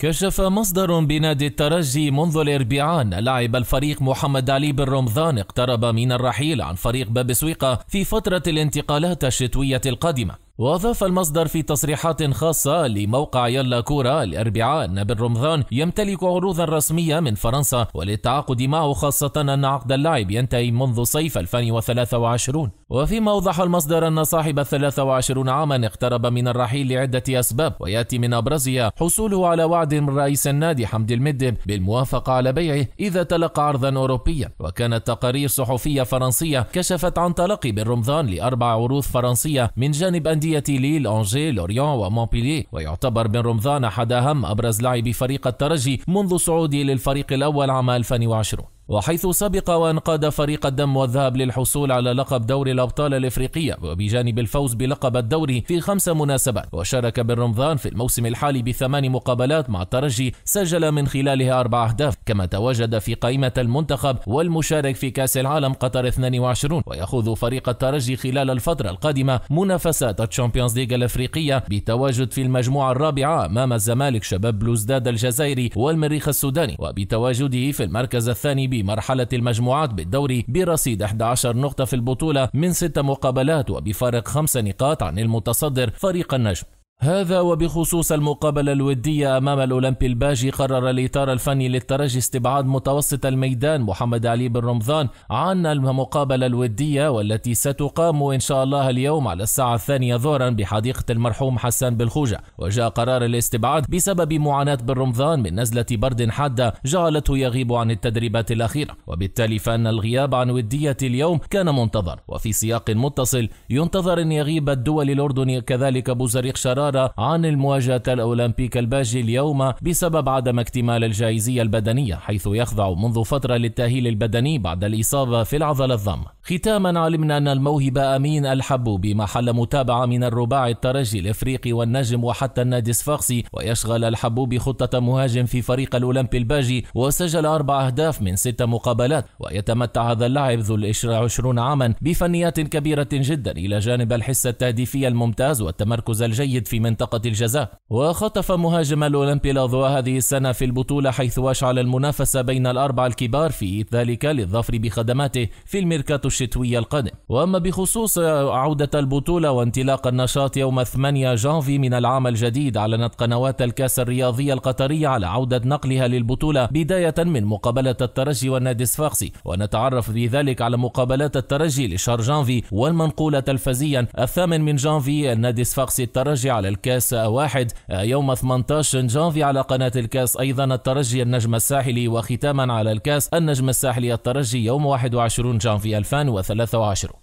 كشف مصدر بنادي الترجي منذ الاربعاء ان لاعب الفريق محمد علي بن رمضان اقترب من الرحيل عن فريق باب سويقة في فترة الانتقالات الشتوية القادمة وأضاف المصدر في تصريحات خاصة لموقع يلا كورة الأربعاء أن بن رمضان يمتلك عروضا رسمية من فرنسا وللتعاقد معه خاصة أن عقد اللاعب ينتهي منذ صيف 2023 وفيما أوضح المصدر أن صاحب 23 عاما اقترب من الرحيل لعدة أسباب ويأتي من أبرزها حصوله على وعد من رئيس النادي حمد المدب بالموافقة على بيعه إذا تلقى عرضا أوروبيا وكانت تقارير صحفية فرنسية كشفت عن تلقي بن رمضان لأربع عروض فرنسية من جانب أندية أندية ليل أنجي لوريون ومونبيلي ويعتبر بن رمضان أحد أهم أبرز لاعبي فريق الترجي منذ صعوده للفريق الأول عام 2020 وحيث سبق وان قاد فريق الدم والذهب للحصول على لقب دوري الأبطال الإفريقية وبجانب الفوز بلقب الدوري في خمس مناسبات وشارك بالرمضان في الموسم الحالي بثمان مقابلات مع الترجي سجل من خلالها أربع أهداف كما تواجد في قائمة المنتخب والمشارك في كأس العالم قطر 22 ويخوض فريق الترجي خلال الفترة القادمة منافسات الشامبيونز ليج الإفريقية بتواجد في المجموعة الرابعة أمام الزمالك شباب بلوزداد الجزائري والمريخ السوداني وبتواجده في المركز الثاني بمرحلة المجموعات بالدوري برصيد 11 نقطة في البطولة من ست مقابلات وبفارق خمس نقاط عن المتصدر فريق النجم هذا وبخصوص المقابلة الودية أمام الأولمبي الباجي قرر الإطار الفني للترجي استبعاد متوسط الميدان محمد علي بن رمضان عن المقابلة الودية والتي ستقام إن شاء الله اليوم على الساعة الثانية ظهرا بحديقة المرحوم حسان بالخوجة وجاء قرار الاستبعاد بسبب معاناة بن رمضان من نزلة برد حادة جعلته يغيب عن التدريبات الأخيرة وبالتالي فأن الغياب عن ودية اليوم كان منتظر وفي سياق متصل ينتظر أن يغيب الدول الأردني كذلك بوزريق شرار الإدارة عن المواجهة الأولمبيك الباجي اليوم بسبب عدم اكتمال الجاهزية البدنية حيث يخضع منذ فترة للتأهيل البدني بعد الإصابة في العضلة الضم ختاما علمنا أن الموهبة أمين الحبوبي محل متابعة من الرباع الترجي الإفريقي والنجم وحتى النادي الصفاقسي ويشغل الحبوبي خطة مهاجم في فريق الأولمبي الباجي وسجل أربع أهداف من ست مقابلات ويتمتع هذا اللاعب ذو 20 عاما بفنيات كبيرة جدا إلى جانب الحس التهديفي الممتاز والتمركز الجيد في منطقة الجزاء وخطف مهاجم الأولمبي الأضواء هذه السنة في البطولة حيث أشعل المنافسة بين الأربعة الكبار في ذلك للظفر بخدماته في الميركاتو الشتوية القادم وأما بخصوص عودة البطولة وانطلاق النشاط يوم 8 جانفي من العام الجديد أعلنت قنوات الكأس الرياضية القطرية على عودة نقلها للبطولة بداية من مقابلة الترجي والنادي الصفاقسي ونتعرف بذلك على مقابلات الترجي لشهر جانفي والمنقولة تلفزيا الثامن من جانفي النادي الصفاقسي الترجي على الكأس واحد يوم 18 جانفي على قناة الكأس أيضا الترجي النجم الساحلي وختاما على الكأس النجم الساحلي الترجي يوم 21 جانفي 2000 وثلاثة وعشرون